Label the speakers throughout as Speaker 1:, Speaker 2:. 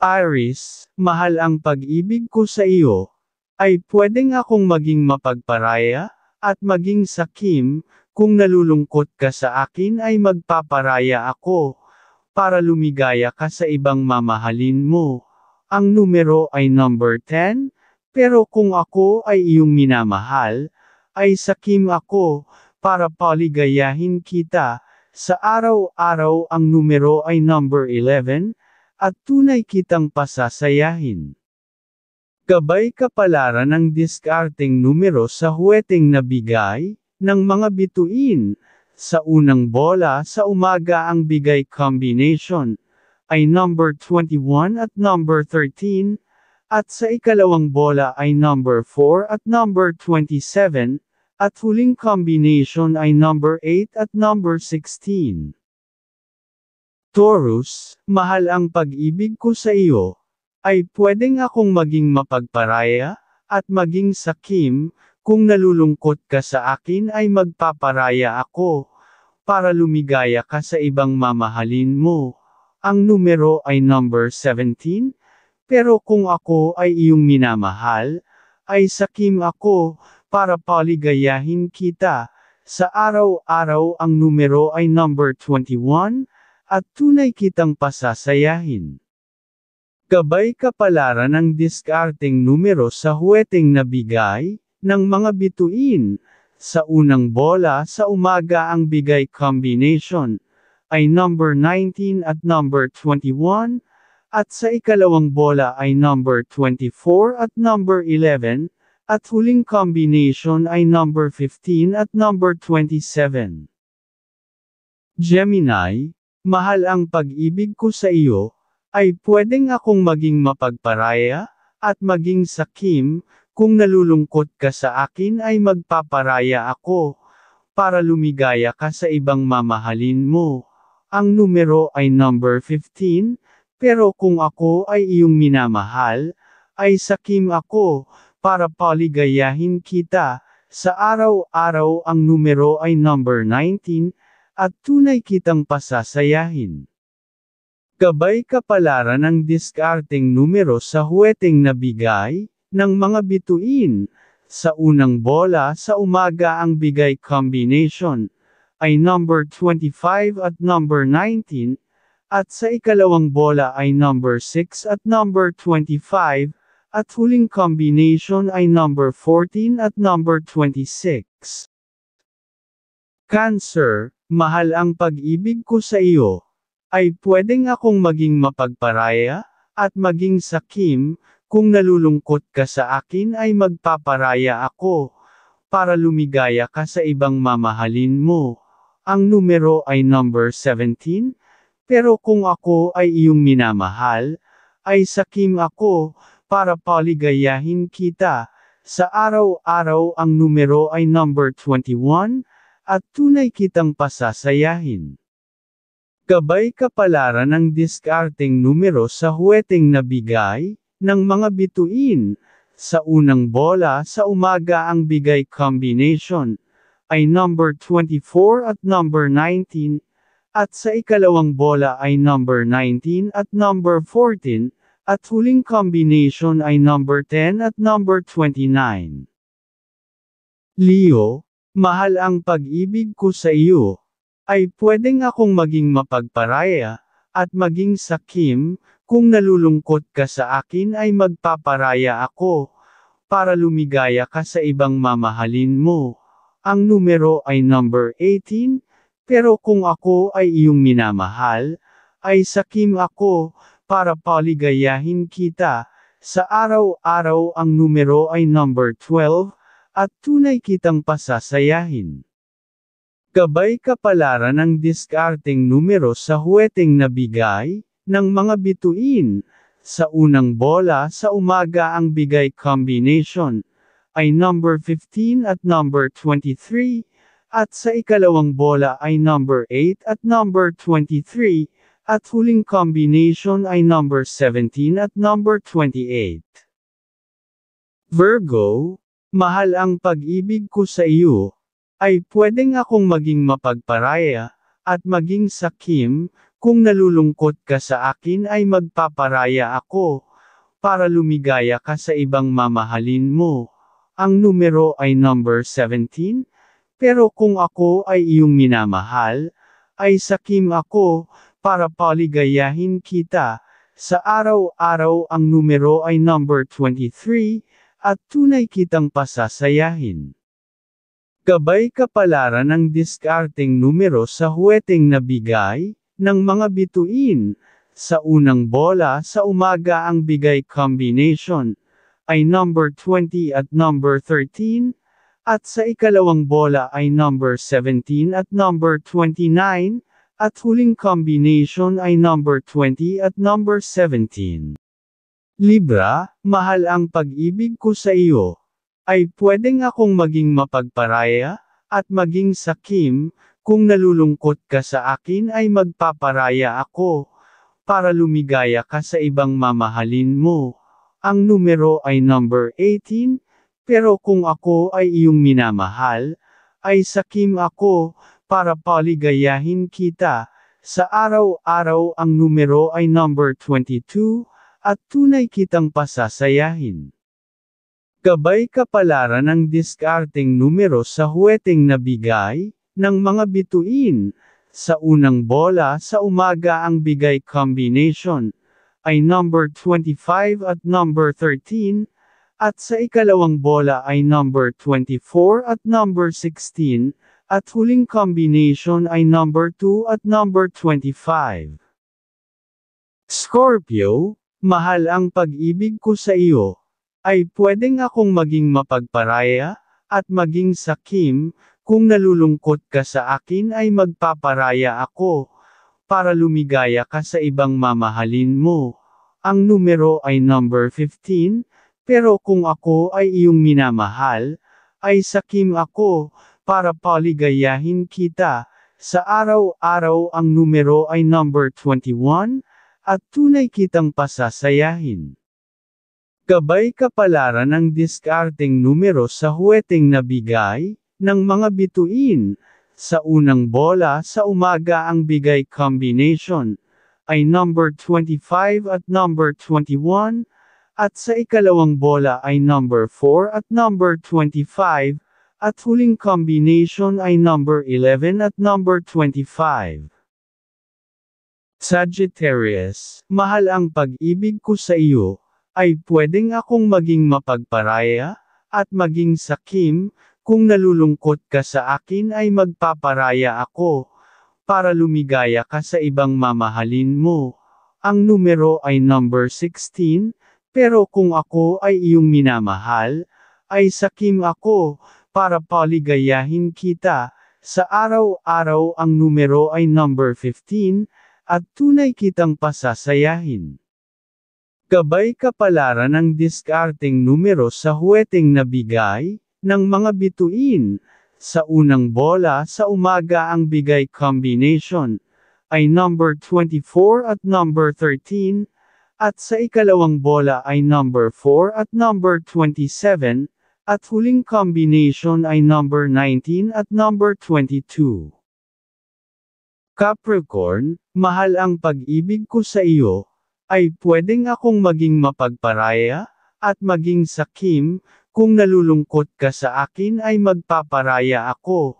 Speaker 1: Iris, mahal ang pag-ibig ko sa iyo. Ay pwedeng akong maging mapagparaya, at maging sakim, kung nalulungkot ka sa akin ay magpaparaya ako, para lumigaya ka sa ibang mamahalin mo. Ang numero ay number 10, pero kung ako ay iyong minamahal, ay sakim ako, para paligayahin kita, sa araw-araw ang numero ay number 11, at tunay kitang pasasayahin. Gabay kapalaran ang diskarteng numero sa huweteng nabigay, ng mga bituin, sa unang bola sa umaga ang bigay combination, ay number 21 at number 13, at sa ikalawang bola ay number 4 at number 27, at huling combination ay number 8 at number 16. Taurus, mahal ang pag-ibig ko sa iyo. Ay pwedeng akong maging mapagparaya, at maging sakim, kung nalulungkot ka sa akin ay magpaparaya ako, para lumigaya ka sa ibang mamahalin mo. Ang numero ay number 17, pero kung ako ay iyong minamahal, ay sakim ako, para paligayahin kita. Sa araw-araw ang numero ay number 21, at tunay kitang pasasayahin. Gabay kapalaran ng diskarteng numero sa huweteng nabigay, ng mga bituin, sa unang bola sa umaga ang bigay combination, ay number 19 at number 21, at sa ikalawang bola ay number 24 at number 11, at huling combination ay number 15 at number 27. Gemini, Mahal ang pag-ibig ko sa iyo, ay pwedeng akong maging mapagparaya, at maging sakim, kung nalulungkot ka sa akin ay magpaparaya ako, para lumigaya ka sa ibang mamahalin mo. Ang numero ay number 15, pero kung ako ay iyong minamahal, ay sakim ako, para paligayahin kita, sa araw-araw ang numero ay number 19, at tunay kitang pasasayahin. Gabay kapalaran ang diskarteng numero sa huweteng nabigay, ng mga bituin, sa unang bola sa umaga ang bigay combination, ay number 25 at number 19, at sa ikalawang bola ay number 6 at number 25, at huling combination ay number 14 at number 26. Cancer, Mahal ang pag-ibig ko sa iyo. Ay pwedeng akong maging mapagparaya, at maging sakim, kung nalulungkot ka sa akin ay magpaparaya ako, para lumigaya ka sa ibang mamahalin mo. Ang numero ay number 17, pero kung ako ay iyong minamahal, ay sakim ako, para paligayahin kita. Sa araw-araw ang numero ay number 21, at tunay kitang pasasayahin. Gabay kapalaran ang diskarteng numero sa huweteng nabigay, ng mga bituin, sa unang bola sa umaga ang bigay combination, ay number 24 at number 19, at sa ikalawang bola ay number 19 at number 14, at huling combination ay number 10 at number 29. Leo, Mahal ang pag-ibig ko sa iyo. Ay pwedeng akong maging mapagparaya, at maging sakim, kung nalulungkot ka sa akin ay magpaparaya ako, para lumigaya ka sa ibang mamahalin mo. Ang numero ay number 18, pero kung ako ay iyong minamahal, ay sakim ako, para paligayahin kita. Sa araw-araw ang numero ay number 12, at tunay kitang pasasayahin. Gabay kapalaran ng diskarteng numero sa huweteng nabigay, ng mga bituin, sa unang bola sa umaga ang bigay combination, ay number 15 at number 23, at sa ikalawang bola ay number 8 at number 23, at huling combination ay number 17 at number 28. Virgo, Mahal ang pag-ibig ko sa iyo. Ay pwedeng akong maging mapagparaya, at maging sakim, kung nalulungkot ka sa akin ay magpaparaya ako, para lumigaya ka sa ibang mamahalin mo. Ang numero ay number 17, pero kung ako ay iyong minamahal, ay sakim ako, para paligayahin kita. Sa araw-araw ang numero ay number 23, at tunay kitang pasasayahin. Gabay kapalaran ng diskarteng numero sa huweteng nabigay, ng mga bituin, sa unang bola sa umaga ang bigay combination, ay number 20 at number 13, at sa ikalawang bola ay number 17 at number 29, at huling combination ay number 20 at number 17. Libra, mahal ang pag-ibig ko sa iyo. Ay pwedeng akong maging mapagparaya, at maging sakim, kung nalulungkot ka sa akin ay magpaparaya ako, para lumigaya ka sa ibang mamahalin mo. Ang numero ay number 18, pero kung ako ay iyong minamahal, ay sakim ako, para paligayahin kita. Sa araw-araw ang numero ay number 22, at tunay kitang pasasayahin. Gabay kapalaran ng diskarteng numero sa huweteng nabigay, ng mga bituin, sa unang bola sa umaga ang bigay combination, ay number 25 at number 13, at sa ikalawang bola ay number 24 at number 16, at huling combination ay number 2 at number 25. Scorpio, Mahal ang pag-ibig ko sa iyo. Ay pwedeng akong maging mapagparaya, at maging sakim, kung nalulungkot ka sa akin ay magpaparaya ako, para lumigaya ka sa ibang mamahalin mo. Ang numero ay number 15, pero kung ako ay iyong minamahal, ay sakim ako, para paligayahin kita. Sa araw-araw ang numero ay number 21, at tunay kitang pasasayahin. Gabay kapalaran ang diskarteng numero sa huweteng nabigay, ng mga bituin, sa unang bola sa umaga ang bigay combination, ay number 25 at number 21, at sa ikalawang bola ay number 4 at number 25, at huling combination ay number 11 at number 25. Sagittarius, mahal ang pag-ibig ko sa iyo, ay pwedeng akong maging mapagparaya, at maging sakim, kung nalulungkot ka sa akin ay magpaparaya ako, para lumigaya ka sa ibang mamahalin mo. Ang numero ay number 16, pero kung ako ay iyong minamahal, ay sakim ako, para paligayahin kita. Sa araw-araw ang numero ay number 15, at tunay kitang pasasayahin. Gabay kapalaran ng diskarteng numero sa huweteng nabigay, ng mga bituin, sa unang bola sa umaga ang bigay combination, ay number 24 at number 13, at sa ikalawang bola ay number 4 at number 27, at huling combination ay number 19 at number 22. Capricorn, mahal ang pag-ibig ko sa iyo, ay pwedeng akong maging mapagparaya, at maging sakim, kung nalulungkot ka sa akin ay magpaparaya ako,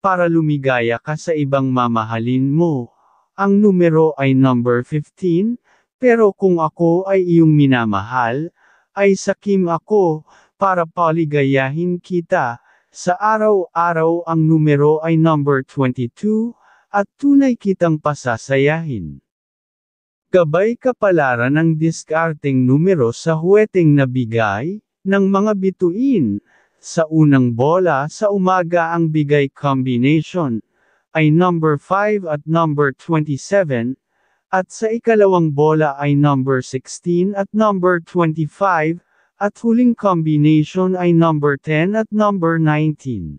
Speaker 1: para lumigaya ka sa ibang mamahalin mo. Ang numero ay number 15, pero kung ako ay iyong minamahal, ay sakim ako, para paligayahin kita. Sa araw-araw ang numero ay number 22, at tunay kitang pasasayahin. Gabay kapalaran ang diskarteng numero sa huweteng nabigay, ng mga bituin, sa unang bola sa umaga ang bigay combination, ay number 5 at number 27, at sa ikalawang bola ay number 16 at number 25, at huling combination ay number 10 at number 19.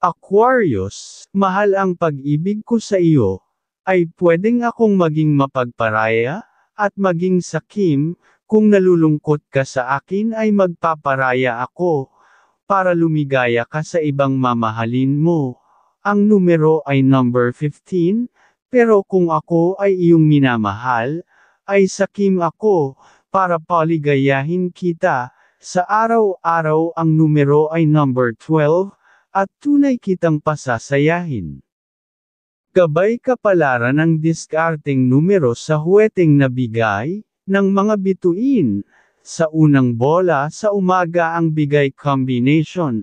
Speaker 1: Aquarius, mahal ang pag-ibig ko sa iyo. Ay pwedeng akong maging mapagparaya, at maging sakim, kung nalulungkot ka sa akin ay magpaparaya ako, para lumigaya ka sa ibang mamahalin mo. Ang numero ay number 15, pero kung ako ay iyong minamahal, ay sakim ako, para paligayahin kita. Sa araw-araw ang numero ay number 12, at tunay kitang pasasayahin. Gabay kapalaran ang diskarteng numero sa huweteng nabigay, ng mga bituin, sa unang bola sa umaga ang bigay combination,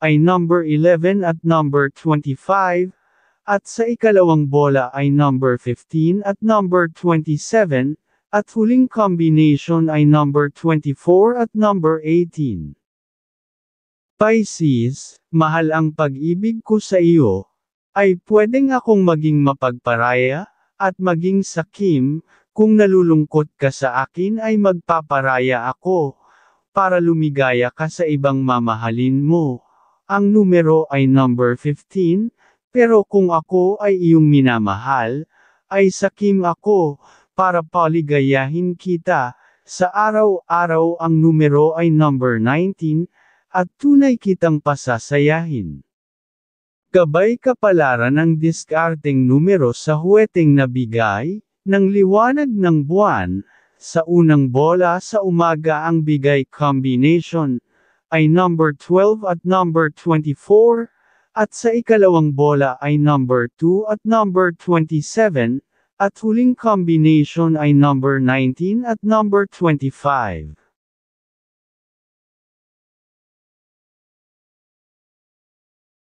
Speaker 1: ay number 11 at number 25, at sa ikalawang bola ay number 15 at number 27, at huling combination ay number 24 at number 18. Pisces, mahal ang pag-ibig ko sa iyo. Ay pwedeng akong maging mapagparaya, at maging sakim, kung nalulungkot ka sa akin ay magpaparaya ako, para lumigaya ka sa ibang mamahalin mo. Ang numero ay number 15, pero kung ako ay iyong minamahal, ay sakim ako, para paligayahin kita. Sa araw-araw ang numero ay number 19, at tunay kitang pasasayahin. Gabay kapalaran ang diskarteng numero sa huweteng nabigay, ng liwanag ng buwan, sa unang bola sa umaga ang bigay combination, ay number 12 at number 24, at sa ikalawang bola ay number 2 at number 27, at huling combination ay number 19 at number 25.